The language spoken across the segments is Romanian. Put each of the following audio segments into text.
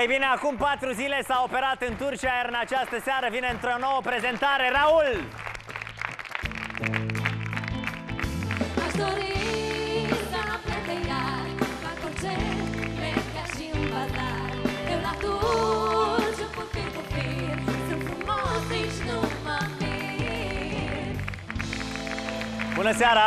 Ei bine, acum patru zile s-a operat în Turcia, iar în această seară vine într-o nouă prezentare. Raul! Bună seara!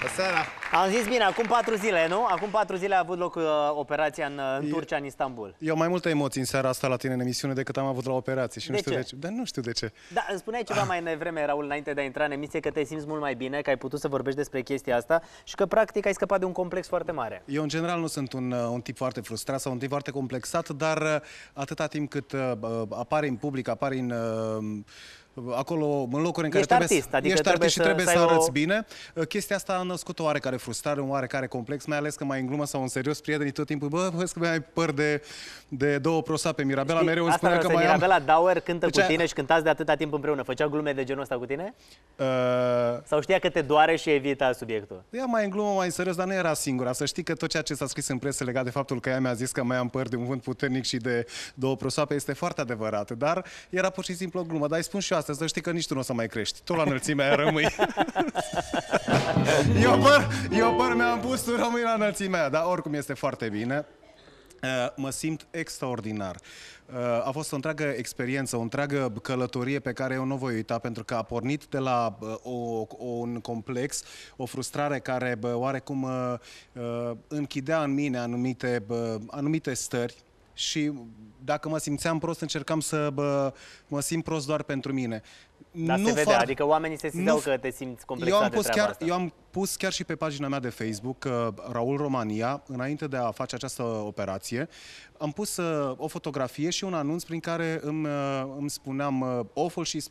Bună seara! Am zis bine, acum patru zile, nu? Acum patru zile a avut loc uh, operația în, uh, în Turcia, în Istanbul. Eu mai multă emoții în seara asta la tine în emisiune decât am avut la operație și de nu știu ce? de ce. Dar nu știu de ce. Da, îmi spuneai ceva mai devreme, Raul, înainte de a intra în emisie, că te simți mult mai bine, că ai putut să vorbești despre chestia asta și că practic ai scăpat de un complex foarte mare. Eu, în general, nu sunt un, uh, un tip foarte frustrat sau un tip foarte complexat, dar uh, atâta timp cât uh, apare în public, apare în... Uh, acolo, în locuri în care ești trebuie, artist, să, adică ești trebuie artist să, și trebuie să, să arăți o... bine. Ă, chestia asta a născut o oarecare frustrare, un oarecare complex, mai ales că mai în glumă sau în serios, prietenii tot timpul, bă, vezi că mai păr de, de două prosape. Mirabela Știi, mereu îmi spunea că mai Mirabela am... Dauer cântă deci, cu tine și cântați de atâta timp împreună. Făcea glume de genul ăsta cu tine? Uh... Sau știa că te doare și evita subiectul? Ea mai în glumă, mai în serios, dar nu era singura. Să știi că tot ceea ce s-a scris în presă legat de faptul că ea mi-a zis că mai am păr de un vânt puternic și de două prosape este foarte adevărat, dar era pur și simplu o glumă. Dar îi spun și eu astăzi, să știi că nici tu nu o să mai crești. Tu la înălțimea rămâi. eu, păr, eu păr mi-am pus, tu rămâi la înălțimea dar oricum este foarte bine. Eh, mă simt extraordinar. Eh, a fost o întreagă experiență, o întreagă călătorie pe care eu nu voi uita, pentru că a pornit de la eh, o, o, un complex, o frustrare care bă, oarecum închidea în mine anumite, bă, anumite stări, și dacă mă simțeam prost, încercam să bă, mă simt prost doar pentru mine. Dar nu se vedea, far... adică oamenii se simțeau nu... că te simți complexat eu am pus de chiar, asta. Eu am pus chiar și pe pagina mea de Facebook, uh, Raul Romania, înainte de a face această operație, am pus uh, o fotografie și un anunț prin care îmi, uh, îmi spuneam oful și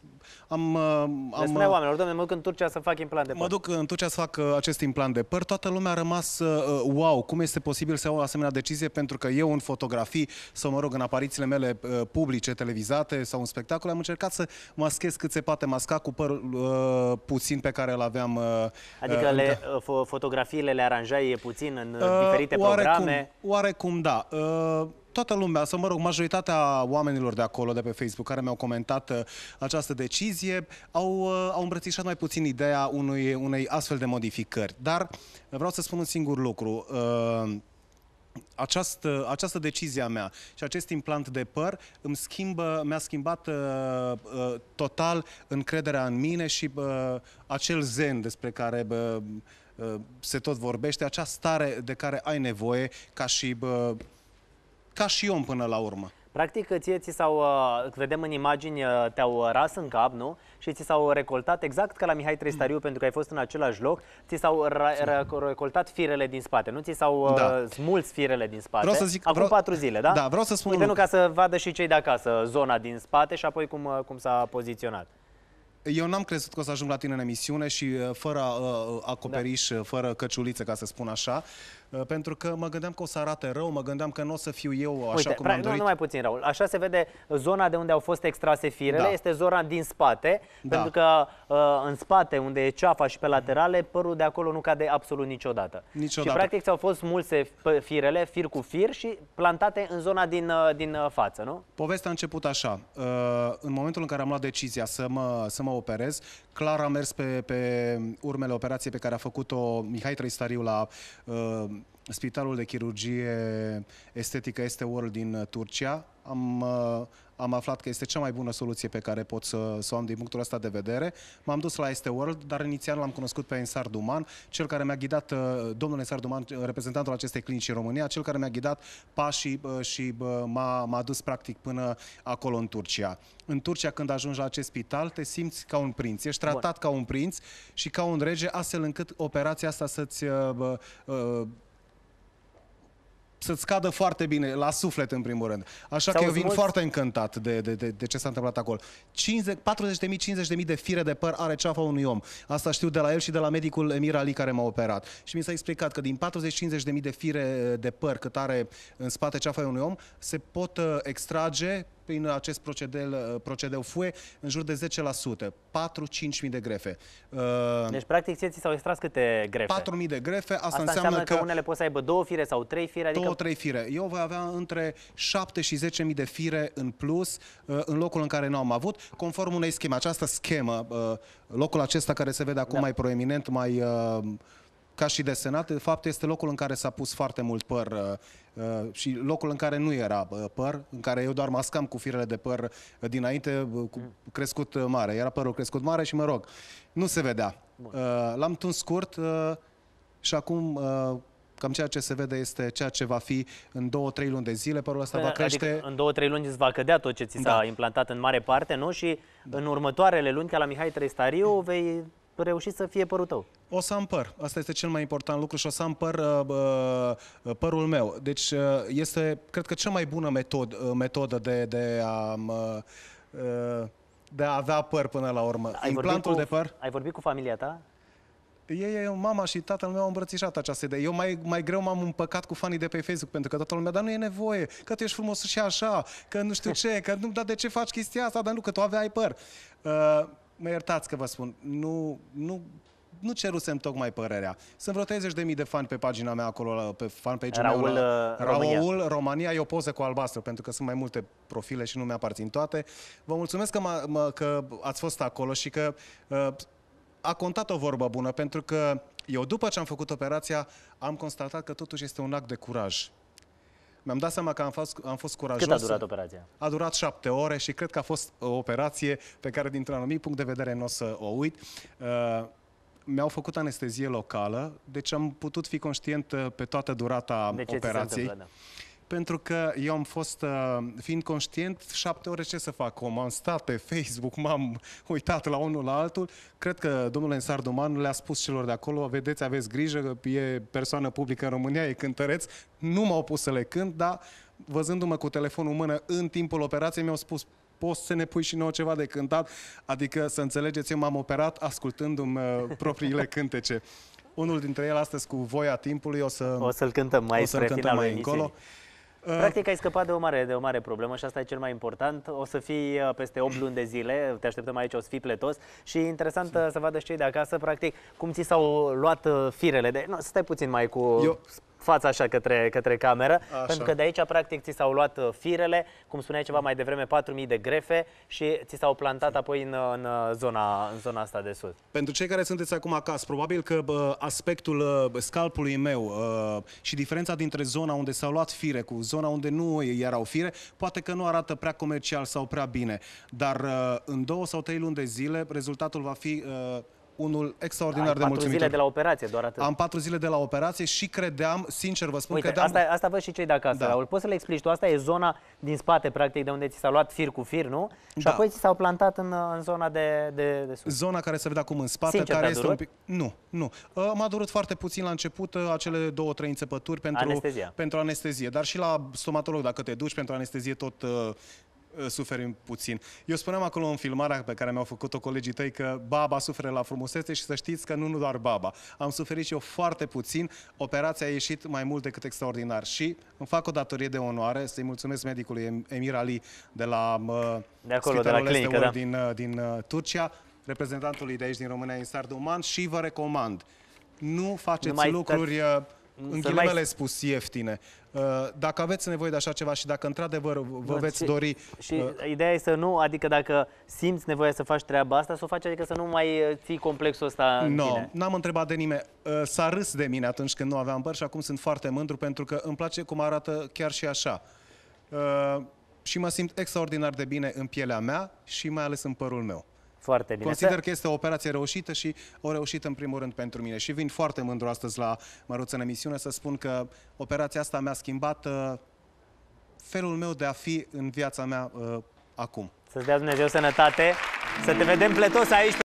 am... am Le spuneai oamenilor, domnule, mă duc în Turcia să fac implant de păr. Mă duc în Turcia să fac acest implant de păr. Toată lumea a rămas, wow, cum este posibil să iau o asemenea decizie, pentru că eu în fotografii sau, mă rog, în aparițiile mele publice, televizate sau în spectacole, am încercat să maschez cât se poate masca cu părul uh, puțin pe care îl aveam uh, Adică le, da. Uh, fotografiile le aranjai puțin în uh, diferite oarecum, programe? Oarecum, da. Uh, toată lumea, să mă rog, majoritatea oamenilor de acolo, de pe Facebook, care mi-au comentat uh, această decizie, au, uh, au îmbrățișat mai puțin ideea unui, unei astfel de modificări. Dar vreau să spun un singur lucru. Uh, această, această decizie a mea și acest implant de păr îmi schimbă, mi-a schimbat uh, uh total încrederea în mine și uh, acel zen despre care uh, se tot vorbește, acea stare de care ai nevoie ca și, uh, ca și om până la urmă. Practic, ție ți s-au, uh, vedem în imagini, uh, te-au uh, ras în cap, nu? Și ți s-au recoltat, exact ca la Mihai Tristariu, mm. pentru că ai fost în același loc, ți s-au recoltat firele din spate, nu? Ți s-au da. smuls firele din spate. Vreau să zic, Acum vreau... patru zile, da? Da, vreau să spun Uite, nu, ca să vadă și cei de acasă zona din spate și apoi cum, cum s-a poziționat. Eu n-am crezut că o să ajung la tine în emisiune și fără uh, acoperiș, da. fără căciuliță, ca să spun așa. Uh, pentru că mă gândeam că o să arate rău, mă gândeam că nu o să fiu eu așa Uite, cum am dorit. Nu, mai puțin rău. Așa se vede zona de unde au fost extrase firele, da. este zona din spate, da. pentru că uh, în spate, unde e ceafa și pe laterale, părul de acolo nu cade absolut niciodată. niciodată. Și practic au fost mulse firele, fir cu fir și plantate în zona din, uh, din uh, față, nu? Povestea a început așa. Uh, în momentul în care am luat decizia să mă, să mă operez, clar am mers pe, pe urmele operației pe care a făcut-o Mihai Trăistariu la uh, Spitalul de Chirurgie Estetică este World din uh, Turcia. Am, uh, am aflat că este cea mai bună soluție pe care pot să, să o am din punctul ăsta de vedere. M-am dus la Este World, dar inițial l-am cunoscut pe Ensar Duman, cel care mi-a ghidat, uh, domnul Ensar Duman, reprezentantul acestei clinici în România, cel care mi-a ghidat pașii și m-a, m-a dus practic până acolo în Turcia. În Turcia, când ajungi la acest spital, te simți ca un prinț, ești tratat Bun. ca un prinț și ca un rege, astfel încât operația asta să-ți uh, uh, să-ți cadă foarte bine la suflet, în primul rând. Așa că eu vin mulți... foarte încântat de, de, de, de ce s-a întâmplat acolo. 50, 40.000, 50.000 de fire de păr are ceafa unui om. Asta știu de la el și de la medicul Emir Ali care m-a operat. Și mi s-a explicat că din 40-50.000 de fire de păr cât are în spate ceafa unui om, se pot uh, extrage prin acest procedel, uh, procedeu FUE în jur de 10%, 4-5.000 de grefe. Uh, deci, practic, ție ți s-au extras câte grefe? 4.000 de grefe, asta, asta înseamnă, înseamnă că, că unele pot să aibă două fire sau trei fire? Adică... Două, trei fire. Eu voi avea între 7 și 10.000 de fire în plus uh, în locul în care nu am avut, conform unei scheme. Această schemă, locul acesta care se vede acum da. mai proeminent, mai... Uh, ca și desenat, de fapt este locul în care s-a pus foarte mult păr uh, uh, și locul în care nu era uh, păr, în care eu doar mascam cu firele de păr dinainte, cu, crescut mare. Era părul crescut mare și mă rog, nu se vedea. L-am tuns scurt și acum cam ceea ce se vede este ceea ce va fi în 2-3 luni de zile, părul ăsta da, va adică crește... Adică în 2-3 luni îți va cădea tot ce ți s-a da. implantat în mare parte, nu? Și da. în următoarele luni, ca la Mihai Trestariu, mm. vei reușit să fie părul tău. O să am păr. Asta este cel mai important lucru și o să am păr, uh, uh părul meu. Deci uh, este, cred că, cea mai bună metod, uh, metodă de, de a... Um, uh, uh, de a avea păr până la urmă. Ai Implantul cu, de păr... Ai vorbit cu familia ta? Ei, mama și tatăl meu au îmbrățișat această idee. Eu mai, mai greu m-am împăcat cu fanii de pe Facebook, pentru că toată lumea, dar nu e nevoie, că tu ești frumos și așa, că nu știu ce, că nu, dar de ce faci chestia asta, dar nu, că tu aveai păr. Uh, mă iertați că vă spun, nu, nu, nu cerusem tocmai părerea. Sunt vreo 30.000 de de fani pe pagina mea acolo, pe fanpage-ul Raul, meu. Uh, România. Raul, România. e o poză cu albastru, pentru că sunt mai multe profile și nu mi-aparțin toate. Vă mulțumesc că, mă, că ați fost acolo și că uh, a contat o vorbă bună, pentru că eu, după ce am făcut operația, am constatat că totuși este un act de curaj. Mi-am dat seama că am fost, am fost curajos. Cât a durat operația? A durat șapte ore și cred că a fost o operație pe care, dintr-un anumit punct de vedere, nu o să o uit. Uh, mi-au făcut anestezie locală, deci am putut fi conștient uh, pe toată durata de ce operației. Ți pentru că eu am fost, uh, fiind conștient, șapte ore ce să fac? Om, am stat pe Facebook, m-am uitat la unul la altul. Cred că domnul Ensar Duman le-a spus celor de acolo, vedeți, aveți grijă, că e persoană publică în România, e cântăreț. Nu m-au pus să le cânt, dar văzându-mă cu telefonul în mână în timpul operației, mi-au spus, poți să ne pui și nouă ceva de cântat, adică să înțelegeți, eu m-am operat ascultându-mi uh, propriile cântece. Unul dintre ele astăzi cu voia timpului o să... O să-l cântăm mai o să spre cântăm mai încolo. Uh. Practic ai scăpat de o, mare, de o mare problemă și asta e cel mai important. O să fii uh, peste 8 luni de zile, te așteptăm aici, o să fii pletos și interesant Sim. Uh, să vadă cei de acasă, practic, cum ți s-au luat firele. De... No, stai puțin mai cu... Eu fața așa către, către cameră, așa. pentru că de aici practic ți s-au luat uh, firele, cum spuneai ceva mai devreme, 4.000 de grefe și ți s-au plantat apoi în, uh, în, uh, zona, în zona asta de sus. Pentru cei care sunteți acum acasă, probabil că bă, aspectul bă, scalpului meu bă, și diferența dintre zona unde s-au luat fire cu zona unde nu erau fire, poate că nu arată prea comercial sau prea bine, dar bă, în două sau trei luni de zile rezultatul va fi... Bă, unul extraordinar Ai de patru zile de la operație, doar atât. Am patru zile de la operație și credeam, sincer vă spun, Uite, credeam... asta, asta văd și cei de acasă, da. Raul. Poți să le explici tu, asta e zona din spate, practic, de unde ți s-a luat fir cu fir, nu? Și da. apoi ți s-au plantat în, în zona de, de, de sus. Zona care se vede acum în spate, sincer, care este un pic... Nu, nu. Ă, m-a durut foarte puțin la început ă, acele două, trei înțepături pentru anestezia. pentru anestezie. Dar și la stomatolog, dacă te duci pentru anestezie, tot ă, Uh, suferim puțin. Eu spuneam acolo în filmarea pe care mi-au făcut-o colegii tăi că baba suferă la frumusețe și să știți că nu, nu doar baba. Am suferit și eu foarte puțin. Operația a ieșit mai mult decât extraordinar și îmi fac o datorie de onoare să-i mulțumesc medicului Emir Ali de la uh, de acolo, de la clinică, da. din, uh, din Turcia, reprezentantului de aici din România, Insard Uman și vă recomand nu faceți Numai lucruri... Stați în ghilimele mai... spus ieftine. Uh, dacă aveți nevoie de așa ceva și dacă într-adevăr vă veți și, dori... Și uh... ideea e să nu, adică dacă simți nevoia să faci treaba asta, să o faci, adică să nu mai uh, ții complexul ăsta Nu. no, n-am întrebat de nimeni. Uh, s-a râs de mine atunci când nu aveam păr și acum sunt foarte mândru pentru că îmi place cum arată chiar și așa. Uh, și mă simt extraordinar de bine în pielea mea și mai ales în părul meu. Foarte bine. Consider că este o operație reușită și o reușită în primul rând pentru mine. Și vin foarte mândru astăzi la Măruță în emisiune să spun că operația asta mi-a schimbat uh, felul meu de a fi în viața mea uh, acum. Să-ți dea Dumnezeu sănătate, să te vedem pletos aici.